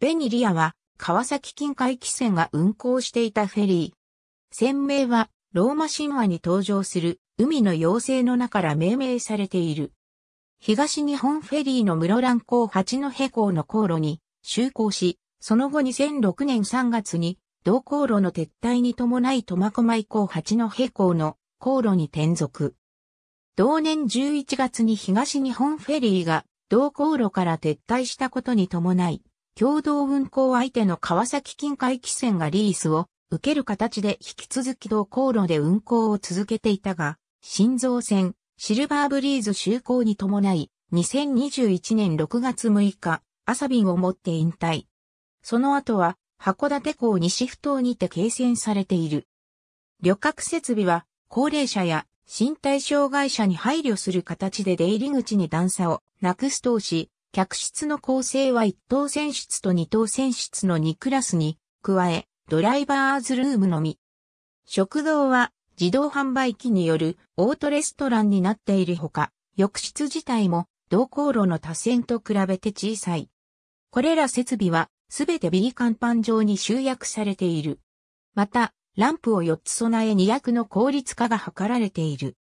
ベニリアは川崎近海汽船が運航していたフェリー。船名はローマ神話に登場する海の妖精の名から命名されている。東日本フェリーの室蘭港八戸港の航路に就航し、その後2006年3月に同航路の撤退に伴い苫小牧港八戸港の航路に転属。同年11月に東日本フェリーが同航路から撤退したことに伴い、共同運行相手の川崎近海汽船がリースを受ける形で引き続き同航路で運行を続けていたが、新造船シルバーブリーズ就航に伴い、2021年6月6日、朝便をもって引退。その後は、函館港西ふ頭にて継戦されている。旅客設備は、高齢者や身体障害者に配慮する形で出入り口に段差をなくす投資、客室の構成は1等船室と2等船室の2クラスに、加え、ドライバーズルームのみ。食堂は自動販売機によるオートレストランになっているほか、浴室自体も同航路の多線と比べて小さい。これら設備はすべて B 甲板上に集約されている。また、ランプを4つ備え2役の効率化が図られている。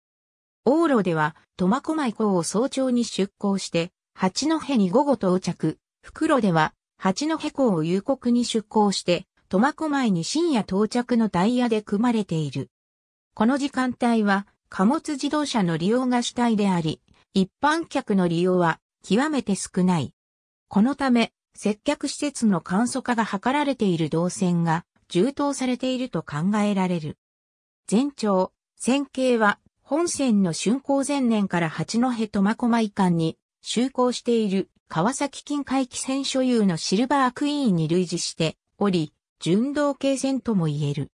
往路では、苫小牧港を早朝に出港して、八戸に午後到着。袋では、八戸港を夕刻に出港して、苫小牧に深夜到着のダイヤで組まれている。この時間帯は、貨物自動車の利用が主体であり、一般客の利用は極めて少ない。このため、接客施設の簡素化が図られている動線が充当されていると考えられる。全長、線形は本線の竣工前年から八戸苫小牧間に就航している川崎近海機船所有のシルバークイーンに類似しており、純道系船とも言える。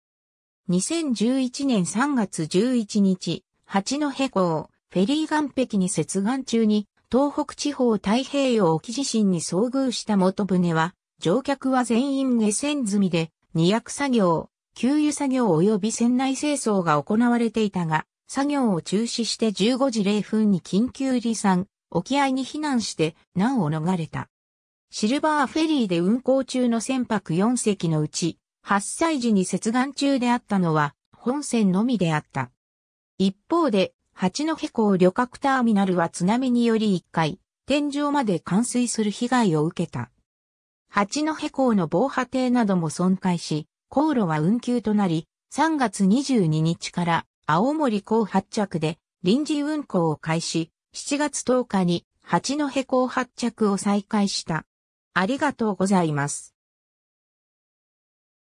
2011年3月11日、八戸港、フェリー岸壁に接岸中に、東北地方太平洋沖地震に遭遇した元船は、乗客は全員下船済みで、二役作業、給油作業及び船内清掃が行われていたが、作業を中止して15時0分に緊急離散、沖合に避難して難を逃れた。シルバーフェリーで運航中の船舶4隻のうち、発災時に接岸中であったのは、本船のみであった。一方で、八戸港旅客ターミナルは津波により1回、天井まで冠水する被害を受けた。八戸港の防波堤なども損壊し、航路は運休となり、3月22日から青森港発着で臨時運航を開始、7月10日に八戸港発着を再開した。ありがとうございます。